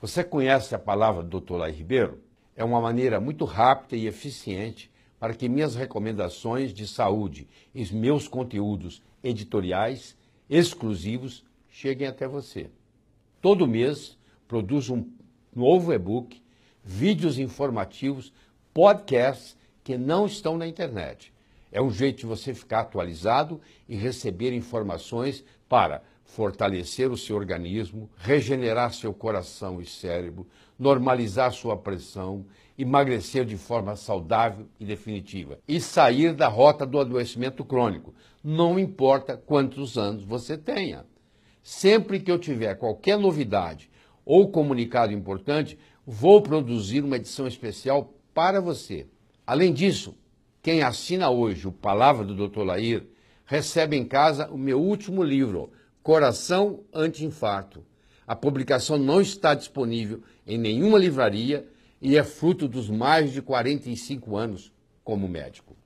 Você conhece a palavra Dr. Lai Ribeiro? É uma maneira muito rápida e eficiente para que minhas recomendações de saúde e meus conteúdos editoriais exclusivos cheguem até você. Todo mês produzo um novo e-book, vídeos informativos, podcasts que não estão na internet. É um jeito de você ficar atualizado e receber informações para fortalecer o seu organismo, regenerar seu coração e cérebro, normalizar sua pressão, emagrecer de forma saudável e definitiva e sair da rota do adoecimento crônico, não importa quantos anos você tenha. Sempre que eu tiver qualquer novidade ou comunicado importante, vou produzir uma edição especial para você. Além disso, quem assina hoje o Palavra do Dr. Lair recebe em casa o meu último livro, Coração Anti-Infarto. A publicação não está disponível em nenhuma livraria e é fruto dos mais de 45 anos como médico.